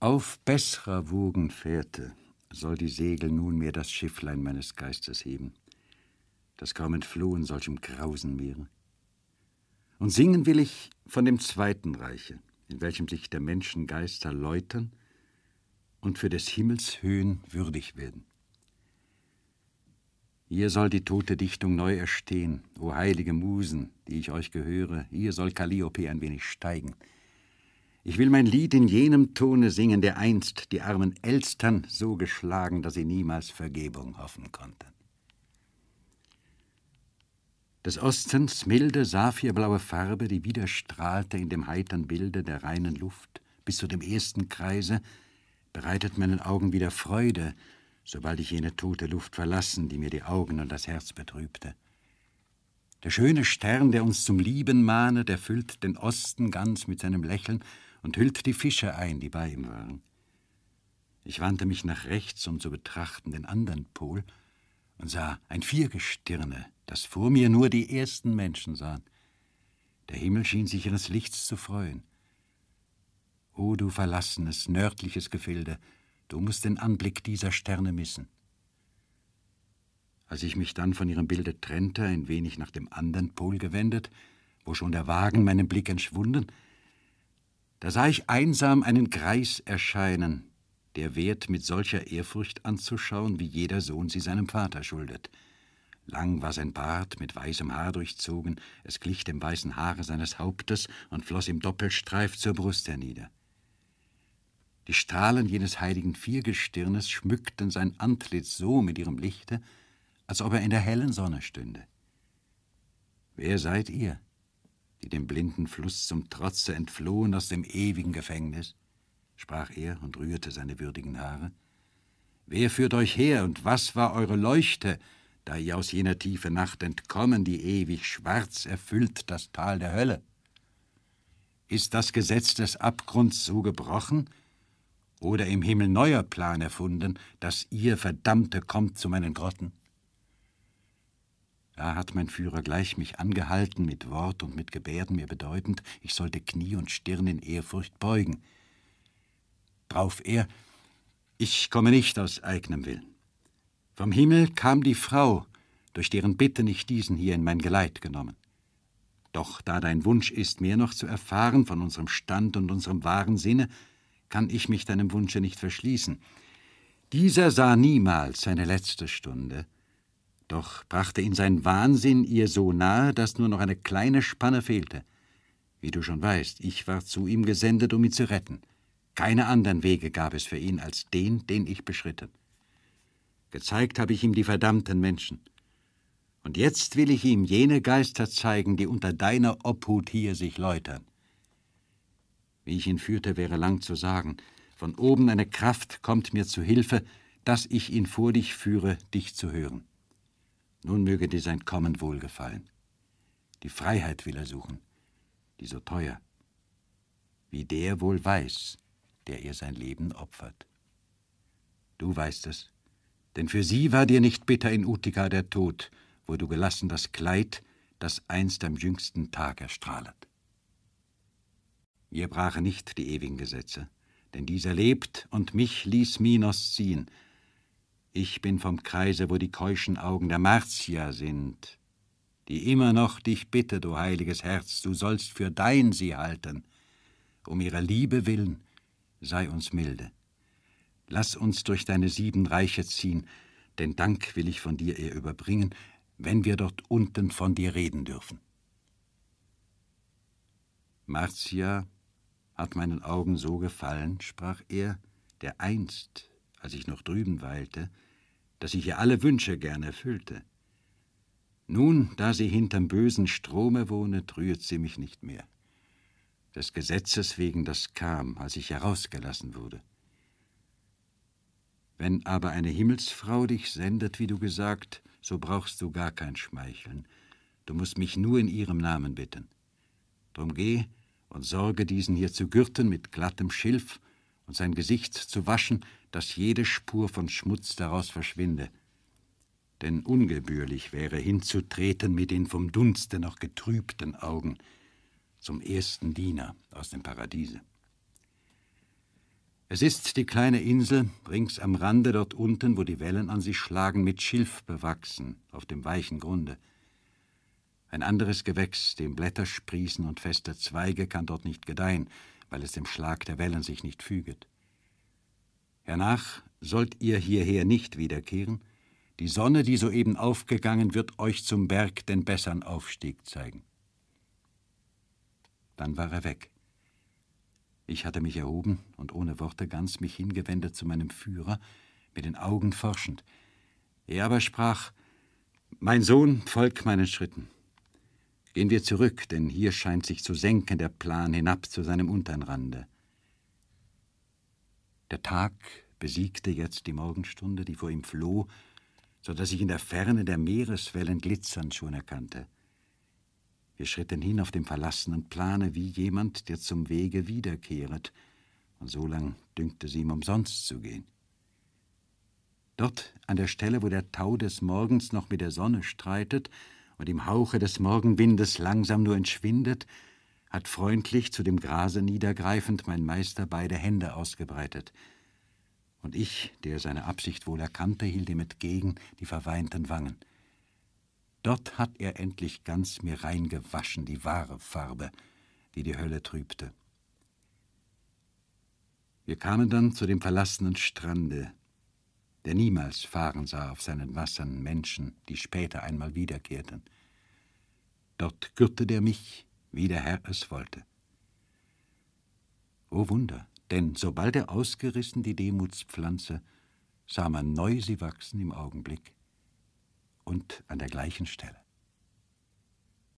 Auf bessrer Wogenfährte soll die Segel nunmehr das Schifflein meines Geistes heben, das kaum entflohen solchem grausen Meere. Und singen will ich von dem zweiten Reiche, in welchem sich der Menschen Geister läutern und für des Himmels Höhen würdig werden. Hier soll die tote Dichtung neu erstehen, o heilige Musen, die ich euch gehöre, hier soll Calliope ein wenig steigen – ich will mein Lied in jenem Tone singen, der einst die armen Elstern so geschlagen, dass sie niemals Vergebung hoffen konnten. Des Ostens milde, saphirblaue Farbe, die widerstrahlte in dem heitern Bilde der reinen Luft bis zu dem ersten Kreise, bereitet meinen Augen wieder Freude, sobald ich jene tote Luft verlassen, die mir die Augen und das Herz betrübte. Der schöne Stern, der uns zum Lieben mahnet, erfüllt den Osten ganz mit seinem Lächeln und hüllte die Fische ein, die bei ihm waren. Ich wandte mich nach rechts, um zu betrachten den anderen Pol, und sah ein Viergestirne, das vor mir nur die ersten Menschen sahen. Der Himmel schien sich ihres Lichts zu freuen. O du verlassenes, nördliches Gefilde, du musst den Anblick dieser Sterne missen. Als ich mich dann von ihrem Bilde trennte, ein wenig nach dem anderen Pol gewendet, wo schon der Wagen meinem Blick entschwunden, da sah ich einsam einen Greis erscheinen, der wert mit solcher Ehrfurcht anzuschauen, wie jeder Sohn sie seinem Vater schuldet. Lang war sein Bart mit weißem Haar durchzogen, es glich dem weißen Haare seines Hauptes und floss im Doppelstreif zur Brust hernieder. Die Strahlen jenes heiligen Viergestirnes schmückten sein Antlitz so mit ihrem Lichte, als ob er in der hellen Sonne stünde. Wer seid ihr? die dem blinden Fluss zum Trotze entflohen aus dem ewigen Gefängnis, sprach er und rührte seine würdigen Haare. Wer führt euch her und was war eure Leuchte, da ihr aus jener tiefe Nacht entkommen, die ewig schwarz erfüllt das Tal der Hölle? Ist das Gesetz des Abgrunds so gebrochen oder im Himmel neuer Plan erfunden, dass ihr Verdammte kommt zu meinen Grotten? Da hat mein Führer gleich mich angehalten, mit Wort und mit Gebärden mir bedeutend, ich sollte Knie und Stirn in Ehrfurcht beugen. Drauf er, ich komme nicht aus eigenem Willen. Vom Himmel kam die Frau, durch deren Bitten ich diesen hier in mein Geleit genommen. Doch da dein Wunsch ist, mehr noch zu erfahren von unserem Stand und unserem wahren Sinne, kann ich mich deinem Wunsche nicht verschließen. Dieser sah niemals seine letzte Stunde, doch brachte ihn sein Wahnsinn ihr so nahe, dass nur noch eine kleine Spanne fehlte. Wie du schon weißt, ich war zu ihm gesendet, um ihn zu retten. Keine anderen Wege gab es für ihn als den, den ich beschritten. Gezeigt habe ich ihm die verdammten Menschen. Und jetzt will ich ihm jene Geister zeigen, die unter deiner Obhut hier sich läutern. Wie ich ihn führte, wäre lang zu sagen. Von oben eine Kraft kommt mir zu Hilfe, dass ich ihn vor dich führe, dich zu hören. Nun möge dir sein Kommen wohlgefallen. Die Freiheit will er suchen, die so teuer, wie der wohl weiß, der ihr sein Leben opfert. Du weißt es, denn für sie war dir nicht bitter in Utica der Tod, wo du gelassen das Kleid, das einst am jüngsten Tag erstrahlet. Ihr brache nicht die ewigen Gesetze, denn dieser lebt und mich ließ Minos ziehen, ich bin vom Kreise, wo die keuschen Augen der Martier sind, die immer noch dich bitte, du heiliges Herz, du sollst für dein sie halten. Um ihrer Liebe willen sei uns milde. Lass uns durch deine sieben Reiche ziehen, denn Dank will ich von dir ihr überbringen, wenn wir dort unten von dir reden dürfen. Martia hat meinen Augen so gefallen, sprach er, der einst, als ich noch drüben weilte, dass ich ihr alle Wünsche gern erfüllte. Nun, da sie hinterm bösen Strome wohne, trüet sie mich nicht mehr. Des Gesetzes wegen das kam, als ich herausgelassen wurde. Wenn aber eine Himmelsfrau dich sendet, wie du gesagt, so brauchst du gar kein Schmeicheln. Du musst mich nur in ihrem Namen bitten. Drum geh und sorge diesen hier zu gürten mit glattem Schilf und sein Gesicht zu waschen, dass jede Spur von Schmutz daraus verschwinde. Denn ungebührlich wäre hinzutreten mit den vom Dunste noch getrübten Augen zum ersten Diener aus dem Paradiese. Es ist die kleine Insel, rings am Rande dort unten, wo die Wellen an sich schlagen, mit Schilf bewachsen, auf dem weichen Grunde. Ein anderes Gewächs, dem Blätter sprießen und feste Zweige, kann dort nicht gedeihen, weil es dem Schlag der Wellen sich nicht füget. Hernach sollt ihr hierher nicht wiederkehren, die Sonne, die soeben aufgegangen, wird euch zum Berg den bessern Aufstieg zeigen. Dann war er weg. Ich hatte mich erhoben und ohne Worte ganz mich hingewendet zu meinem Führer, mit den Augen forschend. Er aber sprach, Mein Sohn, folg meinen Schritten. Gehen wir zurück, denn hier scheint sich zu senken der Plan hinab zu seinem untern Rande. Der Tag besiegte jetzt die Morgenstunde, die vor ihm floh, so dass ich in der Ferne der Meereswellen glitzern schon erkannte. Wir schritten hin auf dem verlassenen Plane wie jemand, der zum Wege wiederkehret, und so lang dünkte es ihm umsonst zu gehen. Dort, an der Stelle, wo der Tau des Morgens noch mit der Sonne streitet, und im Hauche des Morgenwindes langsam nur entschwindet, hat freundlich zu dem Grase niedergreifend mein Meister beide Hände ausgebreitet. Und ich, der seine Absicht wohl erkannte, hielt ihm entgegen die verweinten Wangen. Dort hat er endlich ganz mir reingewaschen die wahre Farbe, die die Hölle trübte. Wir kamen dann zu dem verlassenen Strande, der niemals fahren sah auf seinen Wassern Menschen, die später einmal wiederkehrten. Dort gürtete er mich, wie der Herr es wollte. O Wunder, denn sobald er ausgerissen die Demutspflanze, sah man neu sie wachsen im Augenblick und an der gleichen Stelle.